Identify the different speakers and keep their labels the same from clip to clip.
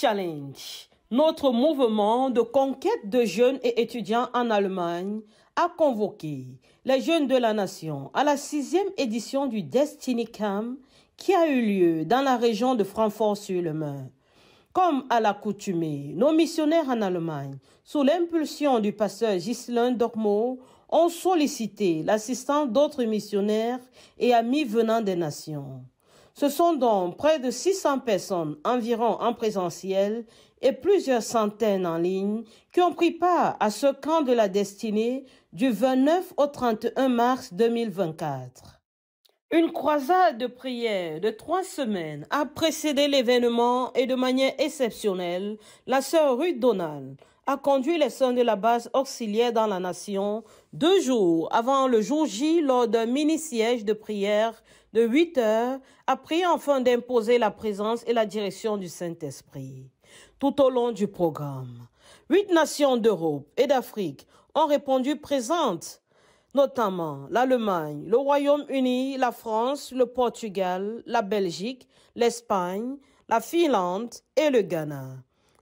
Speaker 1: Challenge. Notre mouvement de conquête de jeunes et étudiants en Allemagne a convoqué les jeunes de la nation à la sixième édition du Destiny Camp qui a eu lieu dans la région de Francfort-sur-le-Main. Comme à l'accoutumée, nos missionnaires en Allemagne, sous l'impulsion du pasteur Ghislain Dormo, ont sollicité l'assistance d'autres missionnaires et amis venant des nations. Ce sont donc près de 600 personnes environ en présentiel et plusieurs centaines en ligne qui ont pris part à ce camp de la destinée du 29 au 31 mars 2024. Une croisade de prière de trois semaines a précédé l'événement et de manière exceptionnelle, la sœur Ruth Donald a conduit les sons de la base auxiliaire dans la nation deux jours avant le jour J lors d'un mini-siège de prière de huit heures a prié enfin d'imposer la présence et la direction du Saint-Esprit. Tout au long du programme, huit nations d'Europe et d'Afrique ont répondu présentes, notamment l'Allemagne, le Royaume-Uni, la France, le Portugal, la Belgique, l'Espagne, la Finlande et le Ghana.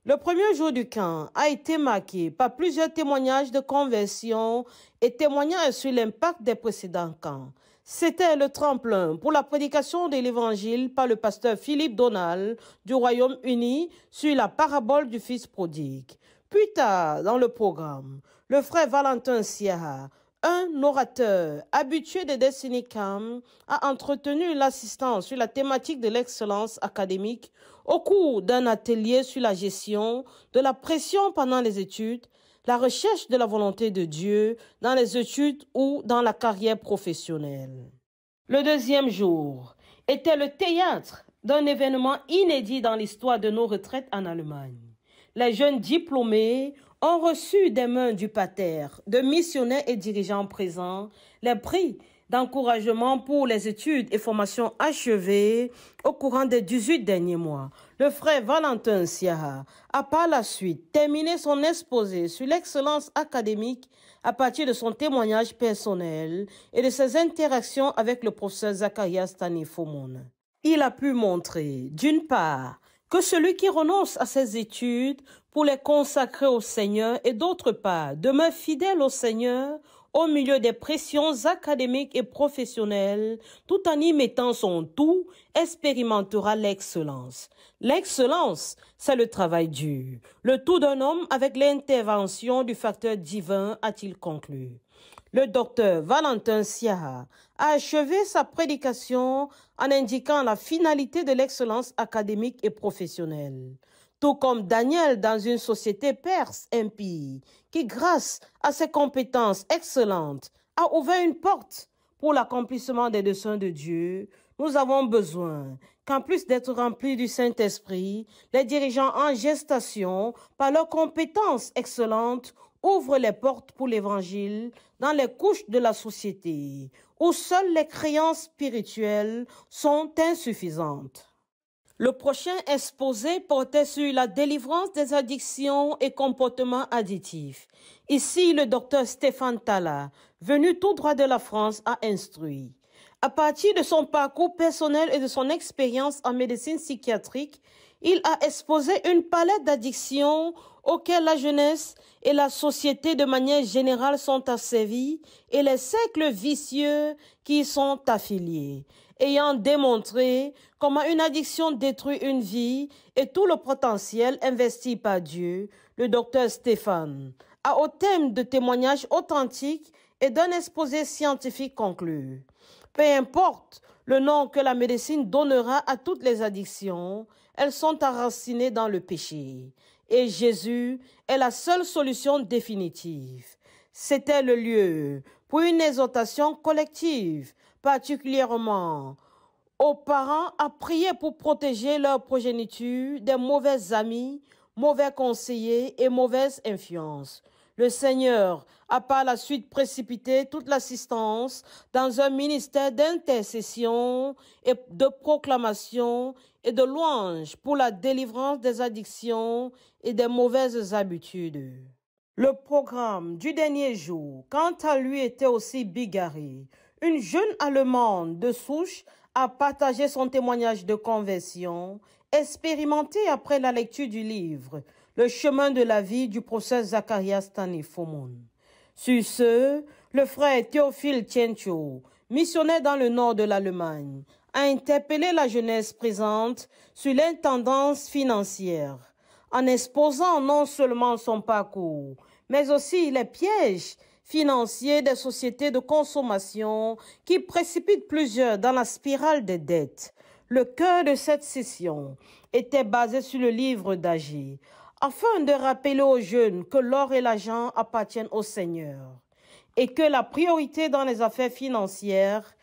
Speaker 1: Le premier jour du camp a été marqué par plusieurs témoignages de conversion et témoignages sur l'impact des précédents camps. C'était le tremplin pour la prédication de l'Évangile par le pasteur Philippe Donald du Royaume-Uni sur la parabole du Fils prodigue. Plus tard dans le programme, le frère Valentin Sierra un orateur habitué des décennies Cam a entretenu l'assistance sur la thématique de l'excellence académique au cours d'un atelier sur la gestion de la pression pendant les études, la recherche de la volonté de Dieu dans les études ou dans la carrière professionnelle. Le deuxième jour était le théâtre d'un événement inédit dans l'histoire de nos retraites en Allemagne. Les jeunes diplômés ont reçu des mains du pater, de missionnaires et dirigeants présents, les prix d'encouragement pour les études et formations achevées au courant des 18 derniers mois. Le frère Valentin Siaha a par la suite terminé son exposé sur l'excellence académique à partir de son témoignage personnel et de ses interactions avec le professeur Zacharias Stanifomon. Il a pu montrer, d'une part, que celui qui renonce à ses études pour les consacrer au Seigneur et d'autre part demeure fidèle au Seigneur au milieu des pressions académiques et professionnelles, tout en y mettant son tout, expérimentera l'excellence. L'excellence, c'est le travail dur, le tout d'un homme avec l'intervention du facteur divin, a-t-il conclu le docteur Valentin Sia a achevé sa prédication en indiquant la finalité de l'excellence académique et professionnelle. Tout comme Daniel dans une société perse impie, qui grâce à ses compétences excellentes a ouvert une porte pour l'accomplissement des desseins de Dieu, nous avons besoin qu'en plus d'être remplis du Saint-Esprit, les dirigeants en gestation, par leurs compétences excellentes, ouvre les portes pour l'évangile dans les couches de la société où seules les créances spirituelles sont insuffisantes. Le prochain exposé portait sur la délivrance des addictions et comportements additifs. Ici, le docteur Stéphane Tala, venu tout droit de la France, a instruit. À partir de son parcours personnel et de son expérience en médecine psychiatrique, il a exposé une palette d'addictions auxquels la jeunesse et la société de manière générale sont asservies et les siècles vicieux qui y sont affiliés, ayant démontré comment une addiction détruit une vie et tout le potentiel investi par Dieu, le docteur Stéphane, a au thème de témoignages authentiques et d'un exposé scientifique conclu. Peu importe le nom que la médecine donnera à toutes les addictions, elles sont enracinées dans le péché. Et Jésus est la seule solution définitive. C'était le lieu pour une exhortation collective, particulièrement aux parents à prier pour protéger leur progéniture des mauvais amis, mauvais conseillers et mauvaises influences. Le Seigneur a par la suite précipité toute l'assistance dans un ministère d'intercession et de proclamation et de louange pour la délivrance des addictions et des mauvaises habitudes. Le programme du dernier jour, quant à lui, était aussi bigarré. Une jeune Allemande de souche a partagé son témoignage de conversion, expérimenté après la lecture du livre le chemin de la vie du procès Zacharias Tani Sur ce, le frère Théophile Tiencho, missionnaire dans le nord de l'Allemagne, a interpellé la jeunesse présente sur l'intendance financière, en exposant non seulement son parcours, mais aussi les pièges financiers des sociétés de consommation qui précipitent plusieurs dans la spirale des dettes. Le cœur de cette session était basé sur le livre d'Agir, afin de rappeler aux jeunes que l'or et l'argent appartiennent au Seigneur et que la priorité dans les affaires financières,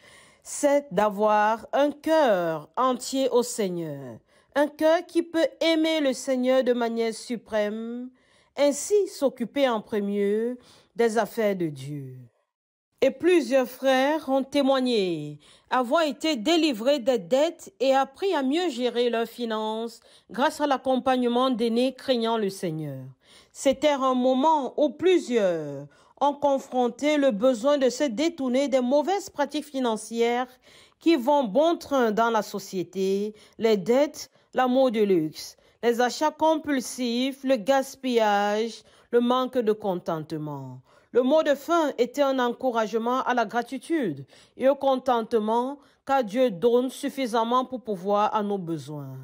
Speaker 1: c'est d'avoir un cœur entier au Seigneur, un cœur qui peut aimer le Seigneur de manière suprême, ainsi s'occuper en premier des affaires de Dieu et plusieurs frères ont témoigné avoir été délivrés des dettes et appris à mieux gérer leurs finances grâce à l'accompagnement d'aînés craignant le Seigneur. C'était un moment où plusieurs ont confronté le besoin de se détourner des mauvaises pratiques financières qui vont bon train dans la société, les dettes, l'amour du luxe, les achats compulsifs, le gaspillage, le manque de contentement. Le mot de fin était un encouragement à la gratitude et au contentement car Dieu donne suffisamment pour pouvoir à nos besoins.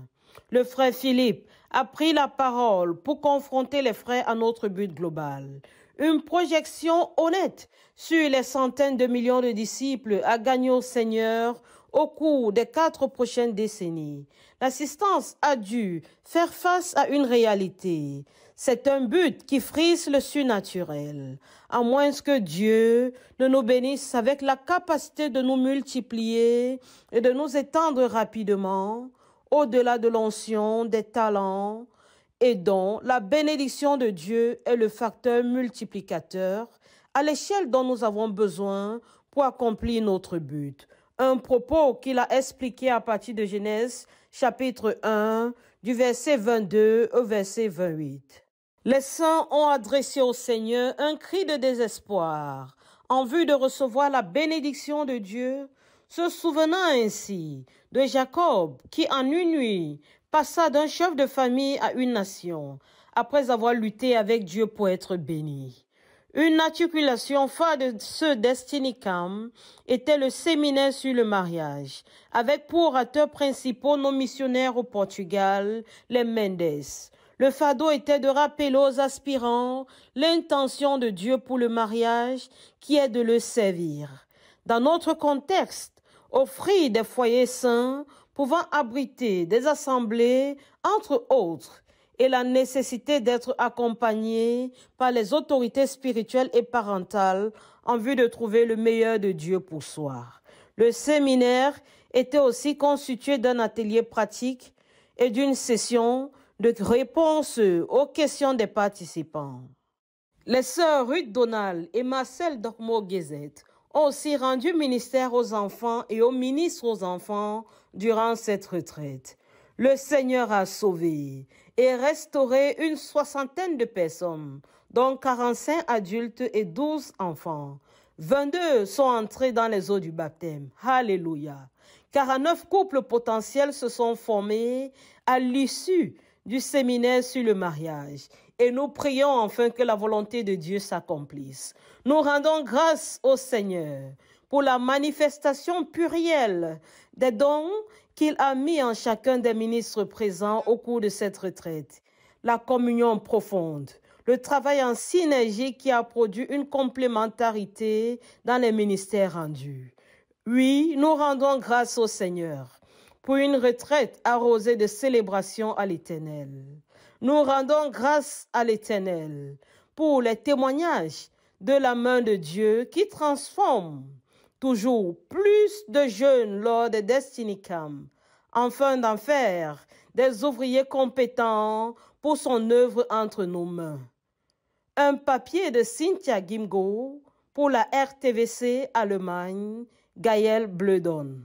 Speaker 1: Le frère Philippe a pris la parole pour confronter les frais à notre but global. Une projection honnête sur les centaines de millions de disciples à gagner au Seigneur au cours des quatre prochaines décennies. L'assistance a dû faire face à une réalité. C'est un but qui frise le surnaturel, à moins que Dieu ne nous bénisse avec la capacité de nous multiplier et de nous étendre rapidement au-delà de l'onction, des talents et dont la bénédiction de Dieu est le facteur multiplicateur à l'échelle dont nous avons besoin pour accomplir notre but un propos qu'il a expliqué à partir de Genèse chapitre 1 du verset 22 au verset 28. Les saints ont adressé au Seigneur un cri de désespoir en vue de recevoir la bénédiction de Dieu, se souvenant ainsi de Jacob qui en une nuit passa d'un chef de famille à une nation après avoir lutté avec Dieu pour être béni. Une articulation phare de ce Destinicam était le séminaire sur le mariage, avec pour orateurs principaux nos missionnaires au Portugal, les Mendes. Le fado était de rappeler aux aspirants l'intention de Dieu pour le mariage, qui est de le servir. Dans notre contexte, offrir des foyers saints pouvant abriter des assemblées, entre autres, et la nécessité d'être accompagné par les autorités spirituelles et parentales en vue de trouver le meilleur de Dieu pour soi. Le séminaire était aussi constitué d'un atelier pratique et d'une session de réponse aux questions des participants. Les sœurs Ruth Donald et Marcel dormo ont aussi rendu ministère aux enfants et aux ministres aux enfants durant cette retraite le Seigneur a sauvé et restauré une soixantaine de personnes, dont 45 adultes et 12 enfants. 22 sont entrés dans les eaux du baptême. Alléluia. 49 couples potentiels se sont formés à l'issue du séminaire sur le mariage. Et nous prions enfin que la volonté de Dieu s'accomplisse. Nous rendons grâce au Seigneur pour la manifestation plurielle des dons qu'il a mis en chacun des ministres présents au cours de cette retraite. La communion profonde, le travail en synergie qui a produit une complémentarité dans les ministères rendus. Oui, nous rendons grâce au Seigneur pour une retraite arrosée de célébration à l'Éternel. Nous rendons grâce à l'Éternel pour les témoignages de la main de Dieu qui transforme Toujours plus de jeunes lors des Destiny Camp, afin d'en faire des ouvriers compétents pour son œuvre entre nos mains. Un papier de Cynthia Gimgo pour la RTVC Allemagne, Gaël Bleudon.